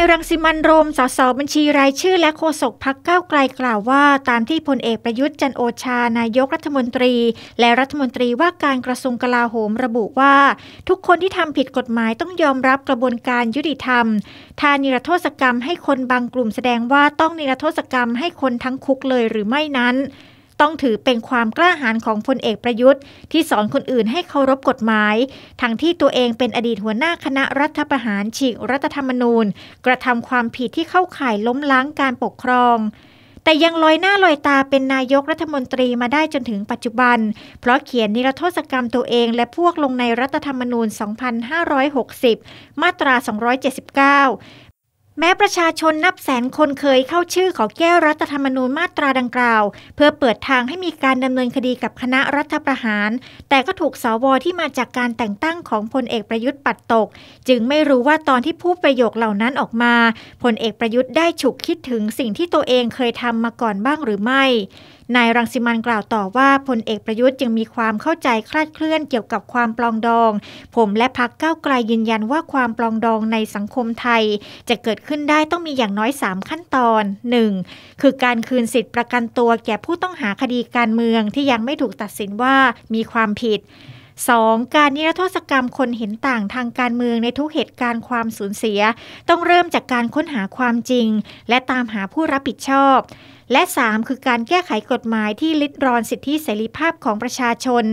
ายรังสิมันโรมสสบัญชีรายชื่อ และโฆษกพักเก้าไกลกล่าวว่า ตามที่พลเอกประยุทธ์จันโอชา นายกรัฐมนตรี และรัฐมนตรีว่าการกระทรวงกลาโหมระบุว่า ทุกคนที่ทำผิดกฎหมายต้องยอมรับกระบวนการยุติธรรมทานิรโทษกรรมให้คนบางกลุ่มแสดงว่าต้องนิรโทษกรรมให้คนทั้งคุกเลยหรือไม่นั้นต้องถือเป็นความกล้าหาญของพลเอกประยุทธ์ ที่สอนคนอื่นให้เคารพกฎหมายทั้งที่ตัวเองเป็นอดีตหัวหน้าคณะรัฐประหารฉีกรัฐธรรมนูญ กระทำความผิดที่เข้าข่ายล้มล้างการปกครอง แต่ยังลอยหน้าลอยตาเป็นนายกรัฐมนตรีมาได้จนถึงปัจจุบันเพราะเขียนนิรโทษกรรมตัวเองและพวกลงในรัฐธรรมนูญ 2560 มาตรา 279แม้ประชาชนนับแสนคนเคยเข้าชื่อขอแก้รัฐธรรมนูญมาตราดังกล่าว เพื่อเปิดทางให้มีการดำเนินคดีกับคณะรัฐประหาร แต่ก็ถูกสวที่มาจากการแต่งตั้งของพลเอกประยุทธ์ปัดตก จึงไม่รู้ว่าตอนที่พูดประโยคเหล่านั้นออกมาพลเอกประยุทธ์ได้ฉุกคิดถึงสิ่งที่ตัวเองเคยทำมาก่อนบ้างหรือไม่นายรังสิมันกล่าวต่อว่าพลเอกประยุทธ์ยังมีความเข้าใจคลาดเคลื่อนเกี่ยวกับความปลองดอง ผมและพักเก้าไกลยืนยันว่าความปลองดองในสังคมไทย จะเกิดขึ้นได้ต้องมีอย่างน้อย 3 ขั้นตอน 1. คือการคืนสิทธิประกันตัวแก่ผู้ต้องหาคดีการเมืองที่ยังไม่ถูกตัดสินว่ามีความผิด 2. การนิรโทษกรรมคนเห็นต่างทางการเมืองในทุกเหตุการณ์ความสูญเสีย ต้องเริ่มจากการค้นหาความจริง และตามหาผู้รับผิดชอบและ 3คือการแก้ไขกฎหมายที่ลิดรอนสิทธิเสรีภาพของประชาชน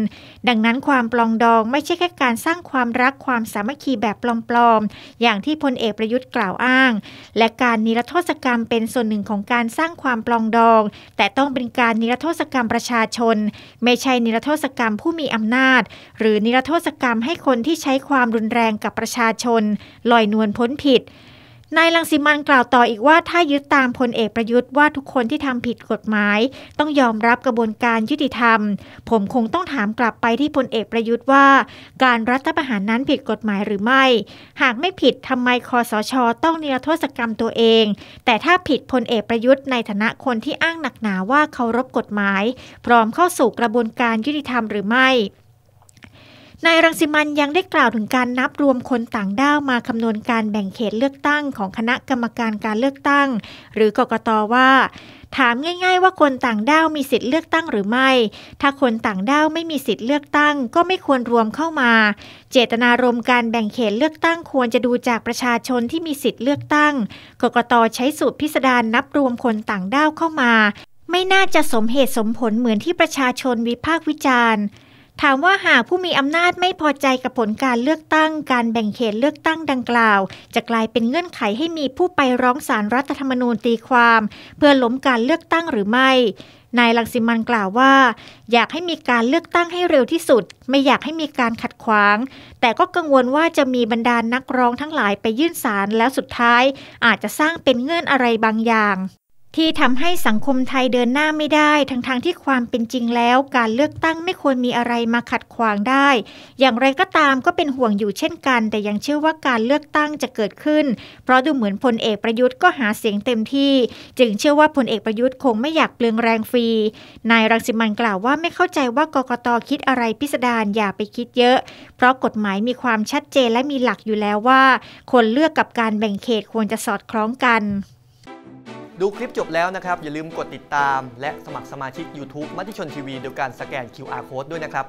ดังนั้นความปลองดองไม่ใช่แค่การสร้างความรักความสามัคคีแบบปลอมๆอย่างที่พลเอกประยุทธ์กล่าวอ้าง และการนิรโทษกรรมเป็นส่วนหนึ่งของการสร้างความปลองดอง แต่ต้องเป็นการนิรโทษกรรมประชาชน ไม่ใช่นิรโทษกรรมผู้มีอำนาจ หรือนิรโทษกรรมให้คนที่ใช้ความรุนแรงกับประชาชนลอยนวลพ้นผิดนายลังสิมันกล่าวต่ออีกว่า ถ้ายึดตามพลเอกประยุทธ์ว่าทุกคนที่ทำผิดกฎหมาย ต้องยอมรับกระบวนการยุติธรรม ผมคงต้องถามกลับไปที่พลเอกประยุทธ์ว่า การรัฐประหารนั้นผิดกฎหมายหรือไม่ หากไม่ผิดทำไมคอสช ต้องเนรโทษกรรมตัวเอง แต่ถ้าผิดพลเอกประยุทธ์ในฐานะคนที่อ้างหนักหนาว่าเคารพกฎหมาย พร้อมเข้าสู่กระบวนการยุติธรรมหรือไม่นายรังสิมันยังได้กล่าวถึงการนับรวมคนต่างด้าวมาคำนวณการแบ่งเขตเลือกตั้งของคณะกรรมการการเลือกตั้ง หรือกกตว่า ถามง่ายๆว่าคนต่างด้าวมีสิทธิ์เลือกตั้งหรือไม่ ถ้าคนต่างด้าวไม่มีสิทธิ์เลือกตั้ง ก็ไม่ควรรวมเข้ามา เจตนารมณ์การแบ่งเขตเลือกตั้งควรจะดูจากประชาชนที่มีสิทธิ์เลือกตั้ง กกตใช้สูตรพิสดารนับรวมคนต่างด้าวเข้ามา ไม่น่าจะสมเหตุสมผลเหมือนที่ประชาชนวิพากษ์วิจารณ์ถามว่าหากผู้มีอำนาจไม่พอใจกับผลการเลือกตั้ง การแบ่งเขตเลือกตั้งดังกล่าว จะกลายเป็นเงื่อนไขให้มีผู้ไปร้องศาลรรัฐธรรมนูญตีความเพื่อล้มการเลือกตั้งหรือไม่ นายลังสิมันกล่าวว่า อยากให้มีการเลือกตั้งให้เร็วที่สุด ไม่อยากให้มีการขัดขวาง แต่ก็กังวลว่าจะมีบรรดานนักร้องทั้งหลายไปยื่นศาลแล้วสุดท้ายอาจจะสร้างเป็นเงื่อนอะไรบางอย่างที่ทำให้สังคมไทยเดินหน้าไม่ได้ ทั้งๆทที่ความเป็นจริงแล้วการเลือกตั้งไม่ควรมีอะไรมาขัดขวางได้ อย่างไรก็ตามก็เป็นห่วงอยู่เช่นกัน แต่ยังเชื่อว่าการเลือกตั้งจะเกิดขึ้น เพราะดูเหมือนพลเอกประยุทธ์ก็หาเสียงเต็มที่ จึงเชื่อว่าพลเอกประยุทธ์คงไม่อยากเปลืองแรงฟรีนายรังสิมันกล่าวว่าไม่เข้าใจว่ากกตคิดอะไรพิสดารอย่าไปคิดเยอะ เพราะกฎหมายมีความชัดเจนและมีหลักอยู่แล้วว่าคนเลือกกับการแบ่งเขตควรจะสอดคล้องกันดูคลิปจบแล้วนะครับ อย่าลืมกดติดตามและสมัครสมาชิก YouTube มัติชนทีวีโดยการสแกน QR Code ด้วยนะครับ